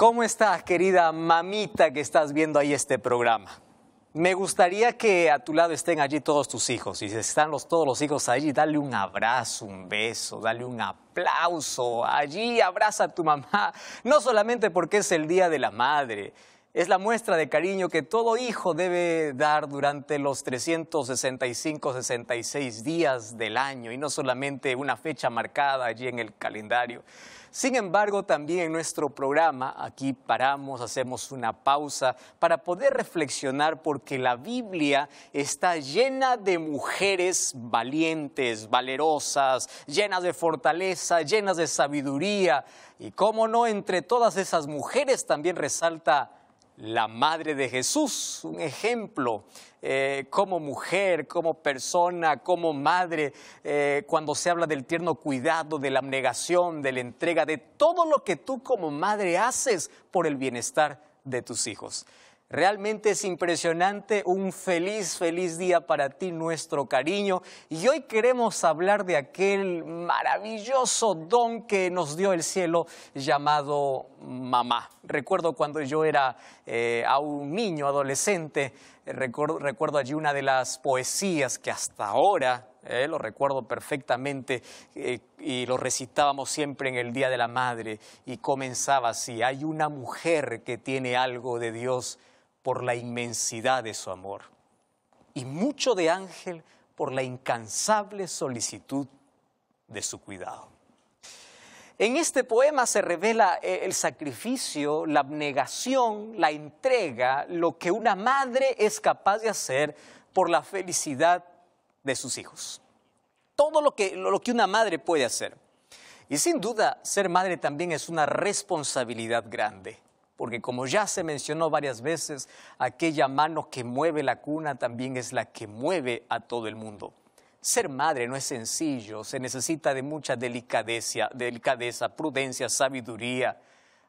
¿Cómo estás, querida mamita que estás viendo ahí este programa? Me gustaría que a tu lado estén allí todos tus hijos. Y si están los, todos los hijos allí, dale un abrazo, un beso, dale un aplauso. Allí abraza a tu mamá, no solamente porque es el Día de la Madre, es la muestra de cariño que todo hijo debe dar durante los 365-66 días del año y no solamente una fecha marcada allí en el calendario. Sin embargo, también en nuestro programa, aquí paramos, hacemos una pausa para poder reflexionar porque la Biblia está llena de mujeres valientes, valerosas, llenas de fortaleza, llenas de sabiduría. Y cómo no, entre todas esas mujeres también resalta la madre de Jesús, un ejemplo eh, como mujer, como persona, como madre, eh, cuando se habla del tierno cuidado, de la abnegación, de la entrega, de todo lo que tú como madre haces por el bienestar de tus hijos. Realmente es impresionante, un feliz, feliz día para ti, nuestro cariño. Y hoy queremos hablar de aquel maravilloso don que nos dio el cielo llamado mamá. Recuerdo cuando yo era eh, un niño, adolescente, recuerdo, allí una de las poesías que hasta ahora eh, lo recuerdo perfectamente, eh, y lo recitábamos siempre en el Día de la Madre, y comenzaba así, hay una mujer que tiene algo de Dios por la inmensidad de su amor y mucho de ángel por la incansable solicitud de su cuidado. En este poema se revela eh, el sacrificio, la abnegación, la entrega, lo que una madre es capaz de hacer por la felicidad de sus hijos. Todo lo que, lo que una madre puede hacer. Y sin duda, ser madre también es una responsabilidad grande porque como ya se mencionó varias veces, aquella mano que mueve la cuna también es la que mueve a todo el mundo. Ser madre no es sencillo, se necesita de mucha delicadeza, delicadeza, prudencia, sabiduría.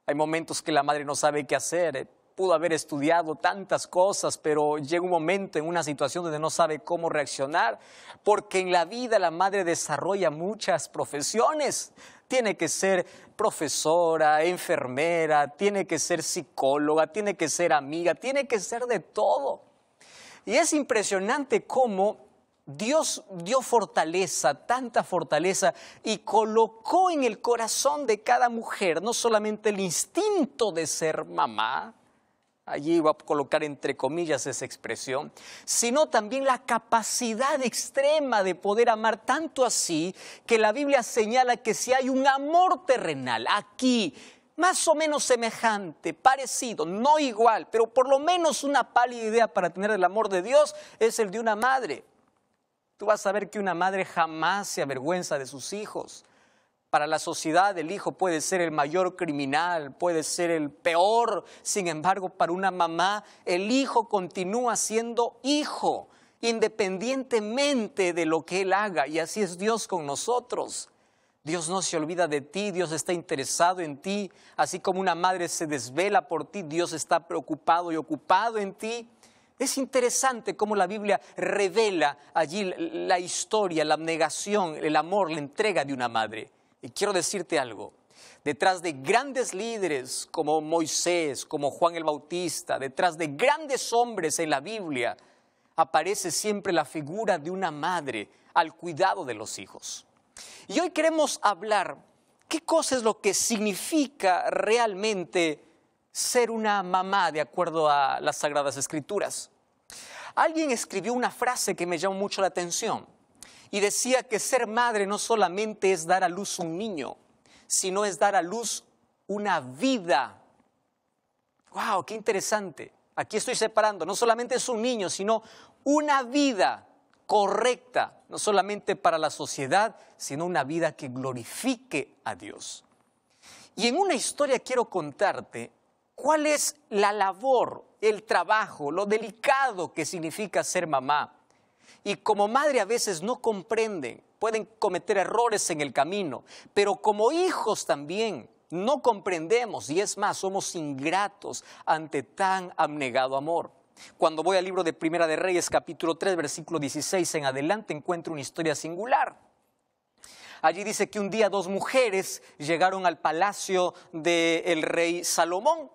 Hay momentos que la madre no sabe qué hacer, pudo haber estudiado tantas cosas, pero llega un momento en una situación donde no sabe cómo reaccionar, porque en la vida la madre desarrolla muchas profesiones. Tiene que ser profesora, enfermera, tiene que ser psicóloga, tiene que ser amiga, tiene que ser de todo. Y es impresionante cómo Dios dio fortaleza, tanta fortaleza, y colocó en el corazón de cada mujer no solamente el instinto de ser mamá, allí voy a colocar entre comillas esa expresión, sino también la capacidad extrema de poder amar tanto así que la Biblia señala que si hay un amor terrenal aquí, más o menos semejante, parecido, no igual, pero por lo menos una pálida idea para tener el amor de Dios es el de una madre. Tú vas a ver que una madre jamás se avergüenza de sus hijos para la sociedad el hijo puede ser el mayor criminal, puede ser el peor. Sin embargo, para una mamá el hijo continúa siendo hijo, independientemente de lo que él haga. Y así es Dios con nosotros. Dios no se olvida de ti, Dios está interesado en ti. Así como una madre se desvela por ti, Dios está preocupado y ocupado en ti. Es interesante cómo la Biblia revela allí la historia, la abnegación, el amor, la entrega de una madre. Y quiero decirte algo, detrás de grandes líderes como Moisés, como Juan el Bautista, detrás de grandes hombres en la Biblia, aparece siempre la figura de una madre al cuidado de los hijos. Y hoy queremos hablar qué cosa es lo que significa realmente ser una mamá de acuerdo a las Sagradas Escrituras. Alguien escribió una frase que me llamó mucho la atención y decía que ser madre no solamente es dar a luz un niño, sino es dar a luz una vida. ¡Wow! ¡Qué interesante! Aquí estoy separando, no solamente es un niño, sino una vida correcta, no solamente para la sociedad, sino una vida que glorifique a Dios. Y en una historia quiero contarte cuál es la labor, el trabajo, lo delicado que significa ser mamá y como madre a veces no comprenden, pueden cometer errores en el camino, pero como hijos también no comprendemos y es más, somos ingratos ante tan abnegado amor. Cuando voy al libro de Primera de Reyes capítulo 3 versículo 16 en adelante encuentro una historia singular. Allí dice que un día dos mujeres llegaron al palacio del rey Salomón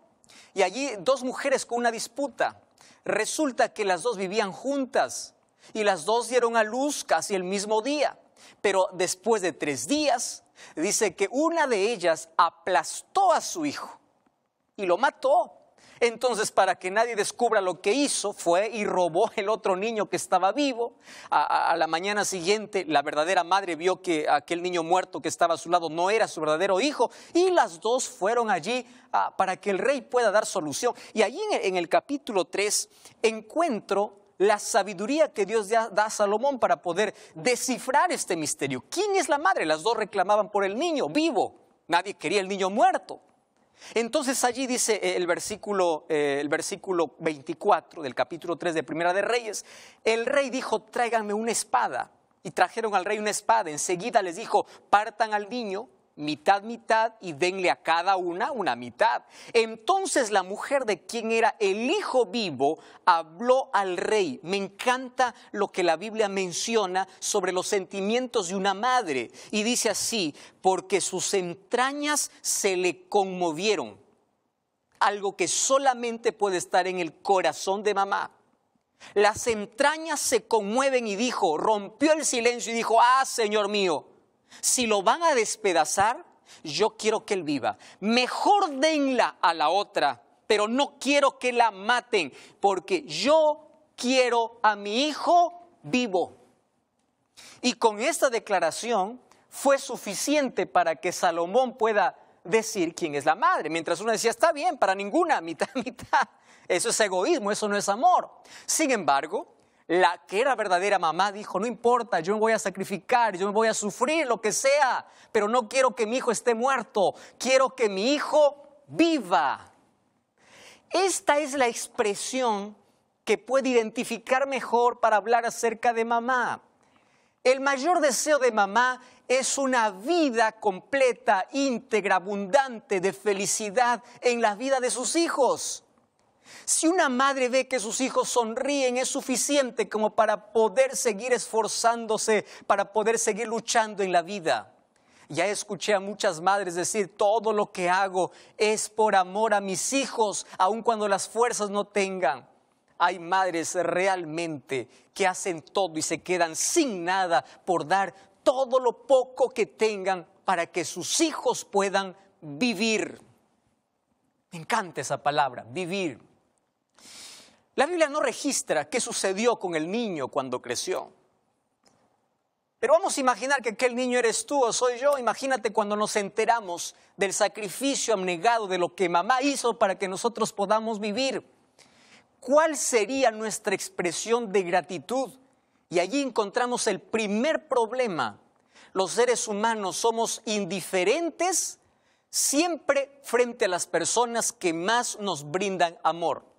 y allí dos mujeres con una disputa. Resulta que las dos vivían juntas y las dos dieron a luz casi el mismo día. Pero después de tres días, dice que una de ellas aplastó a su hijo y lo mató. Entonces, para que nadie descubra lo que hizo, fue y robó el otro niño que estaba vivo. A, la mañana siguiente, la verdadera madre vio que aquel niño muerto que estaba a su lado no era su verdadero hijo y las dos fueron allí ah, para que el rey pueda dar solución. Y allí en el, en el capítulo 3 encuentro la sabiduría que Dios da a Salomón para poder descifrar este misterio. ¿Quién es la madre? Las dos reclamaban por el niño vivo. Nadie quería el niño muerto. Entonces allí dice eh, el versículo, eh, el versículo 24 del capítulo 3 de Primera de Reyes, el rey dijo, tráiganme una espada. Y trajeron al rey una espada. Enseguida les dijo, partan al niño mitad, mitad y denle a cada una una mitad. Entonces la mujer de quien era el hijo vivo habló al rey. Me encanta lo que la Biblia menciona sobre los sentimientos de una madre. Y dice así, porque sus entrañas se le conmovieron. Algo que solamente puede estar en el corazón de mamá. Las entrañas se conmueven y dijo, rompió el silencio y dijo, ah, Señor mío si lo van a despedazar, yo quiero que él viva. Mejor denla a la otra, pero no quiero que la maten, porque yo quiero a mi hijo vivo. Y con esta declaración fue suficiente para que Salomón pueda decir quién es la madre. Mientras uno decía, está bien, para ninguna, mitad, mitad. Eso es egoísmo, eso no es amor. Sin embargo, la que era verdadera mamá dijo, no importa, yo me voy a sacrificar, yo me voy a sufrir, lo que sea, pero no quiero que mi hijo esté muerto, quiero que mi hijo viva. Esta es la expresión que puede identificar mejor para hablar acerca de mamá. El mayor deseo de mamá es una vida completa, íntegra, abundante de felicidad en la vida de sus hijos. Si una madre ve que sus hijos sonríen, es suficiente como para poder seguir esforzándose, para poder seguir luchando en la vida. Ya escuché a muchas madres decir, todo lo que hago es por amor a mis hijos, aun cuando las fuerzas no tengan. Hay madres realmente que hacen todo y se quedan sin nada por dar todo lo poco que tengan para que sus hijos puedan vivir. Me encanta esa palabra, vivir. La Biblia no registra qué sucedió con el niño cuando creció. Pero vamos a imaginar que aquel niño eres tú o soy yo. Imagínate cuando nos enteramos del sacrificio abnegado de lo que mamá hizo para que nosotros podamos vivir. ¿Cuál sería nuestra expresión de gratitud? Y allí encontramos el primer problema. Los seres humanos somos indiferentes siempre frente a las personas que más nos brindan amor.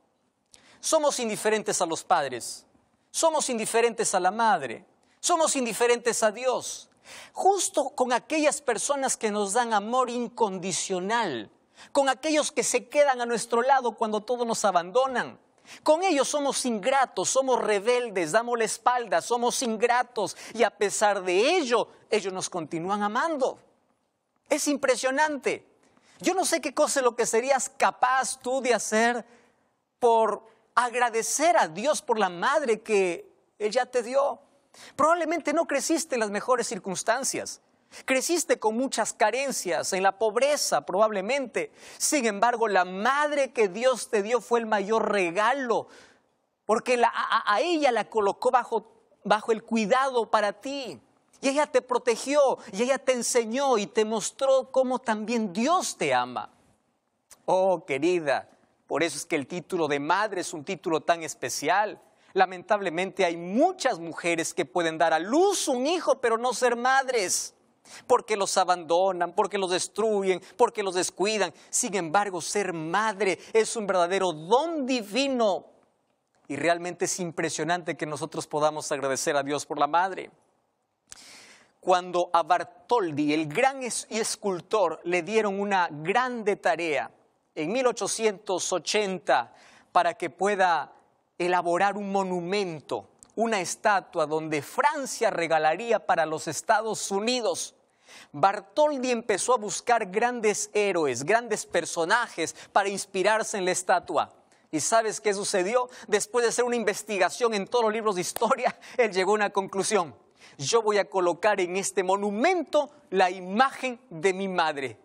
Somos indiferentes a los padres, somos indiferentes a la madre, somos indiferentes a Dios. Justo con aquellas personas que nos dan amor incondicional, con aquellos que se quedan a nuestro lado cuando todos nos abandonan. Con ellos somos ingratos, somos rebeldes, damos la espalda, somos ingratos y a pesar de ello, ellos nos continúan amando. Es impresionante. Yo no sé qué cosa es lo que serías capaz tú de hacer por agradecer a Dios por la madre que ella te dio. Probablemente no creciste en las mejores circunstancias. Creciste con muchas carencias, en la pobreza probablemente. Sin embargo, la madre que Dios te dio fue el mayor regalo, porque a, ella la colocó bajo, bajo el cuidado para ti. Y ella te protegió, y ella te enseñó y te mostró cómo también Dios te ama. Oh, querida, por eso es que el título de madre es un título tan especial. Lamentablemente hay muchas mujeres que pueden dar a luz un hijo pero no ser madres, porque los abandonan, porque los destruyen, porque los descuidan. Sin embargo, ser madre es un verdadero don divino. Y realmente es impresionante que nosotros podamos agradecer a Dios por la madre. Cuando a Bartoldi, el gran escultor, le dieron una grande tarea, en 1880 para que pueda elaborar un monumento, una estatua donde Francia regalaría para los Estados Unidos. Bartoldi empezó a buscar grandes héroes, grandes personajes para inspirarse en la estatua. ¿Y sabes qué sucedió? Después de hacer una investigación en todos los libros de historia, él llegó a una conclusión. Yo voy a colocar en este monumento la imagen de mi madre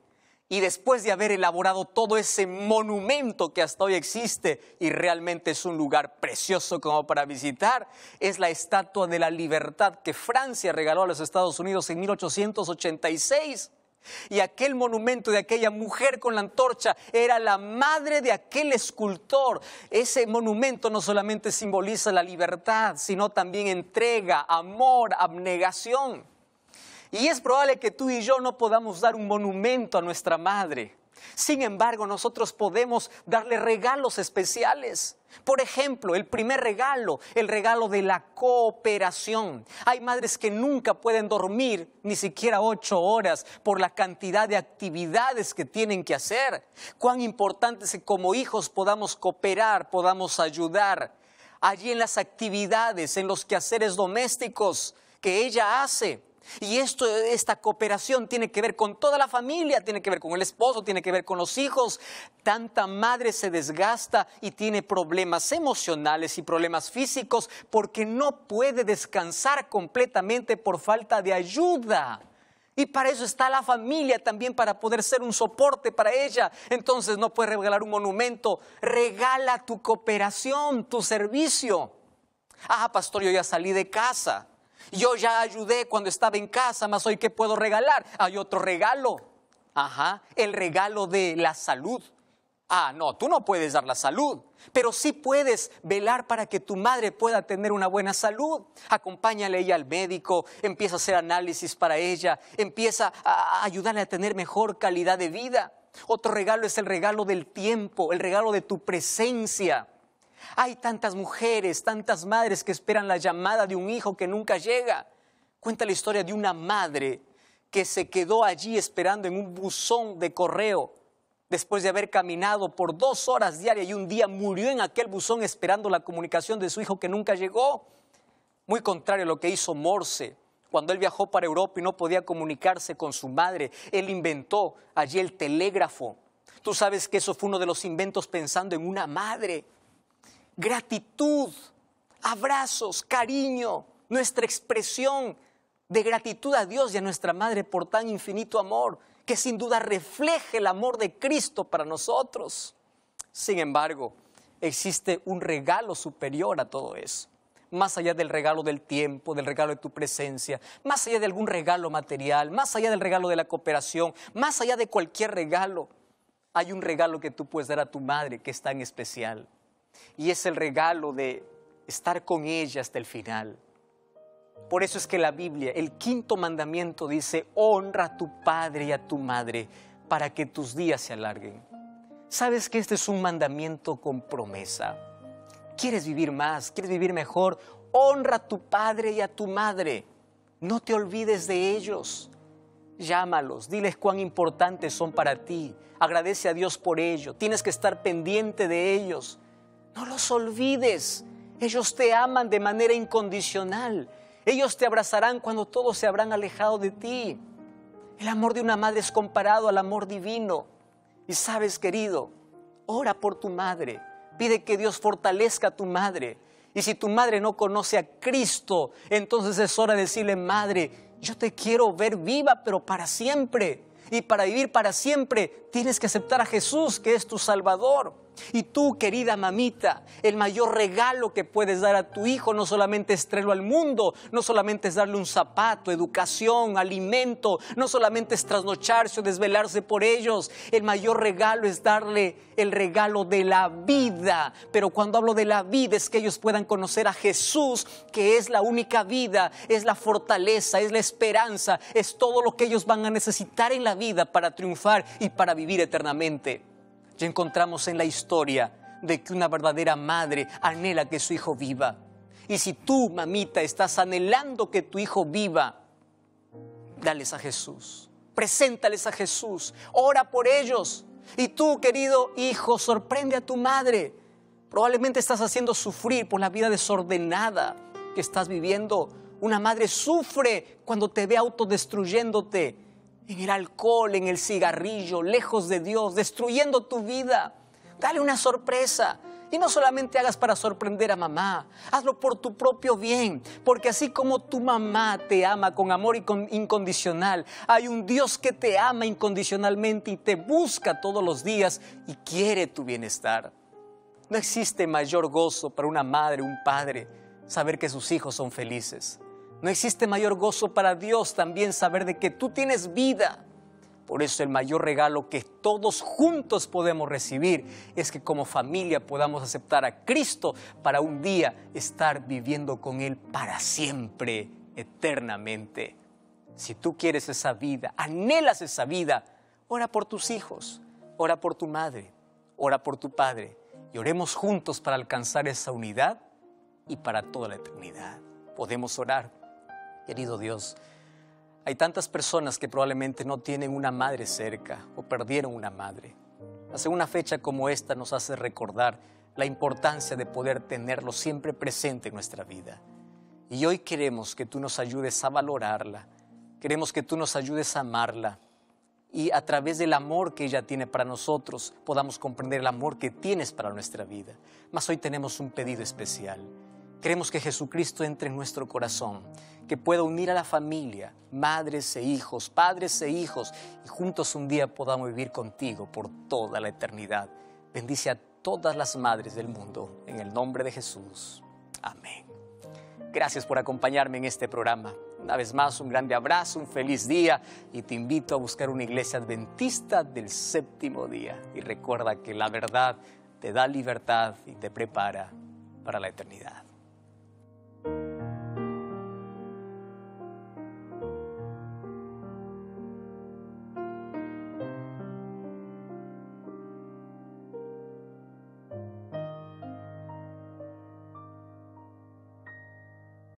y después de haber elaborado todo ese monumento que hasta hoy existe y realmente es un lugar precioso como para visitar, es la Estatua de la Libertad que Francia regaló a los Estados Unidos en 1886. Y aquel monumento de aquella mujer con la antorcha era la madre de aquel escultor. Ese monumento no solamente simboliza la libertad, sino también entrega, amor, abnegación. Y es probable que tú y yo no podamos dar un monumento a nuestra madre. Sin embargo, nosotros podemos darle regalos especiales. Por ejemplo, el primer regalo, el regalo de la cooperación. Hay madres que nunca pueden dormir ni siquiera ocho horas por la cantidad de actividades que tienen que hacer. Cuán importante es que como hijos podamos cooperar, podamos ayudar allí en las actividades, en los quehaceres domésticos que ella hace y esto, esta cooperación tiene que ver con toda la familia, tiene que ver con el esposo, tiene que ver con los hijos. Tanta madre se desgasta y tiene problemas emocionales y problemas físicos porque no puede descansar completamente por falta de ayuda. Y para eso está la familia también, para poder ser un soporte para ella. Entonces no puedes regalar un monumento, regala tu cooperación, tu servicio. Ah, pastor, yo ya salí de casa. Yo ya ayudé cuando estaba en casa, más hoy qué puedo regalar? Hay otro regalo. Ajá, el regalo de la salud. Ah, no, tú no puedes dar la salud, pero sí puedes velar para que tu madre pueda tener una buena salud. Acompáñale ella al médico, empieza a hacer análisis para ella, empieza a ayudarle a tener mejor calidad de vida. Otro regalo es el regalo del tiempo, el regalo de tu presencia. Hay tantas mujeres, tantas madres que esperan la llamada de un hijo que nunca llega. Cuenta la historia de una madre que se quedó allí esperando en un buzón de correo después de haber caminado por dos horas diarias y un día murió en aquel buzón esperando la comunicación de su hijo que nunca llegó. Muy contrario a lo que hizo Morse, cuando él viajó para Europa y no podía comunicarse con su madre, él inventó allí el telégrafo. Tú sabes que eso fue uno de los inventos pensando en una madre gratitud, abrazos, cariño, nuestra expresión de gratitud a Dios y a nuestra Madre por tan infinito amor, que sin duda refleje el amor de Cristo para nosotros. Sin embargo, existe un regalo superior a todo eso, más allá del regalo del tiempo, del regalo de tu presencia, más allá de algún regalo material, más allá del regalo de la cooperación, más allá de cualquier regalo. Hay un regalo que tú puedes dar a tu madre que es tan especial. Y es el regalo de estar con ella hasta el final. Por eso es que la Biblia, el quinto mandamiento dice, honra a tu padre y a tu madre para que tus días se alarguen. Sabes que este es un mandamiento con promesa. ¿Quieres vivir más? ¿Quieres vivir mejor? Honra a tu padre y a tu madre. No te olvides de ellos. Llámalos, diles cuán importantes son para ti. Agradece a Dios por ello. Tienes que estar pendiente de ellos. No los olvides. Ellos te aman de manera incondicional. Ellos te abrazarán cuando todos se habrán alejado de ti. El amor de una madre es comparado al amor divino. Y sabes, querido, ora por tu madre. Pide que Dios fortalezca a tu madre. Y si tu madre no conoce a Cristo, entonces es hora de decirle, madre, yo te quiero ver viva, pero para siempre. Y para vivir para siempre, tienes que aceptar a Jesús, que es tu Salvador. Y tú, querida mamita, el mayor regalo que puedes dar a tu hijo no solamente es traerlo al mundo, no solamente es darle un zapato, educación, alimento, no solamente es trasnocharse o desvelarse por ellos, el mayor regalo es darle el regalo de la vida. Pero cuando hablo de la vida es que ellos puedan conocer a Jesús, que es la única vida, es la fortaleza, es la esperanza, es todo lo que ellos van a necesitar en la vida para triunfar y para vivir eternamente. Ya encontramos en la historia de que una verdadera madre anhela que su hijo viva. Y si tú, mamita, estás anhelando que tu hijo viva, dales a Jesús, preséntales a Jesús, ora por ellos. Y tú, querido hijo, sorprende a tu madre. Probablemente estás haciendo sufrir por la vida desordenada que estás viviendo. Una madre sufre cuando te ve autodestruyéndote en el alcohol, en el cigarrillo, lejos de Dios, destruyendo tu vida. Dale una sorpresa. Y no solamente hagas para sorprender a mamá, hazlo por tu propio bien, porque así como tu mamá te ama con amor incondicional, hay un Dios que te ama incondicionalmente y te busca todos los días y quiere tu bienestar. No existe mayor gozo para una madre, un padre, saber que sus hijos son felices. No existe mayor gozo para Dios también saber de que tú tienes vida. Por eso el mayor regalo que todos juntos podemos recibir es que como familia podamos aceptar a Cristo para un día estar viviendo con Él para siempre, eternamente. Si tú quieres esa vida, anhelas esa vida, ora por tus hijos, ora por tu madre, ora por tu padre y oremos juntos para alcanzar esa unidad y para toda la eternidad. Podemos orar. Querido Dios, hay tantas personas que probablemente no tienen una madre cerca o perdieron una madre. Hace una fecha como esta nos hace recordar la importancia de poder tenerlo siempre presente en nuestra vida. Y hoy queremos que tú nos ayudes a valorarla, queremos que tú nos ayudes a amarla y a través del amor que ella tiene para nosotros podamos comprender el amor que tienes para nuestra vida. Mas hoy tenemos un pedido especial Creemos que Jesucristo entre en nuestro corazón, que pueda unir a la familia, madres e hijos, padres e hijos, y juntos un día podamos vivir contigo por toda la eternidad. Bendice a todas las madres del mundo, en el nombre de Jesús. Amén. Gracias por acompañarme en este programa. Una vez más, un grande abrazo, un feliz día y te invito a buscar una iglesia adventista del séptimo día. Y recuerda que la verdad te da libertad y te prepara para la eternidad.